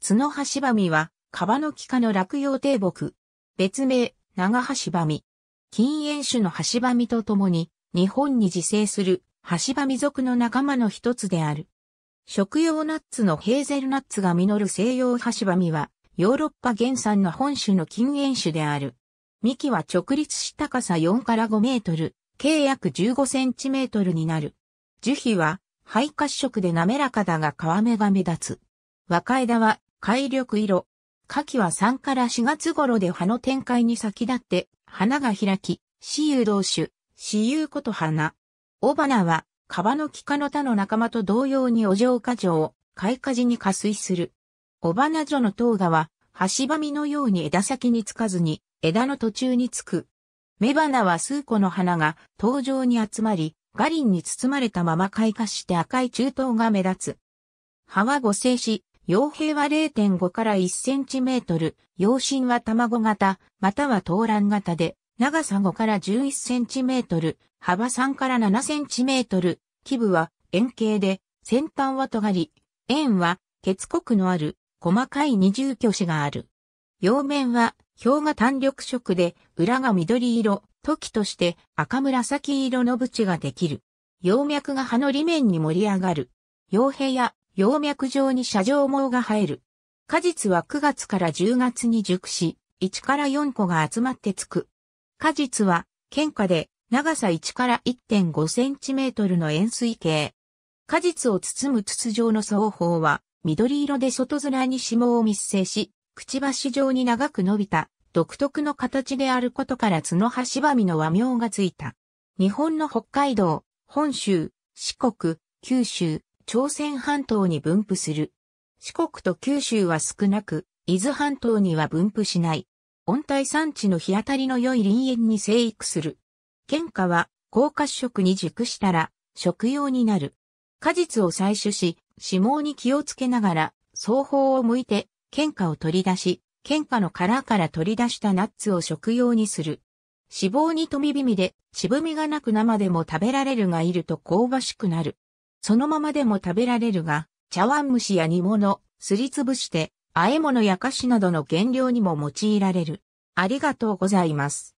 角シバミは、カバノキ科の落葉低木。別名、長シバミ。禁煙種の橋バミとともに、日本に自生する橋バミ属の仲間の一つである。食用ナッツのヘーゼルナッツが実る西洋橋バミは、ヨーロッパ原産の本種の禁煙種である。幹は直立し高さ4から5メートル、計約15センチメートルになる。樹皮は、肺褐色で滑らかだが皮目が目立つ。若枝は海緑色。夏季は3から4月頃で葉の展開に先立って、花が開き、死雄同種、死雄こと花。雄花は、カバノキ科の他の仲間と同様にお嬢花状、開花時に下水する。雄花女の塔。芽は、端ばみのように枝先につかずに、枝の途中につく。雌花は数個の花が登場に集まり、ガリンに包まれたまま開花して赤い中東が目立つ。葉は五星子、傭兵は0.5から1センチメートル、養は卵型、または投卵型で、長さ5から11センチメートル、幅3から7センチメートル、基部は円形で、先端は尖り、円は結国のある細かい二重巨子がある。両面は表が単緑色で、裏が緑色、時として赤紫色の縁ができる。葉脈が葉の裏面に盛り上がる。傭兵や葉脈状に車状毛が生える。果実は9月から10月に熟し、1から4個が集まってつく。果実は、喧下で長さ1から1.5センチメートルの円錐形。果実を包む筒状の双方は、緑色で外面に霜を密生し、くちばし状に長く伸びた、独特の形であることから角端ばみの和名がついた。日本の北海道、本州、四国、九州、朝鮮半島に分布する。四国と九州は少なく、伊豆半島には分布しない。温帯産地の日当たりの良い林園に生育する。県下は、高褐色に熟したら、食用になる。果実を採取し、指毛に気をつけながら、双方を向いて、喧嘩を取り出し、喧嘩の殻から取り出したナッツを食用にする。脂肪に富みびみで、渋みがなく生でも食べられるがいると香ばしくなる。そのままでも食べられるが、茶碗蒸しや煮物、すりつぶして、和え物や菓子などの原料にも用いられる。ありがとうございます。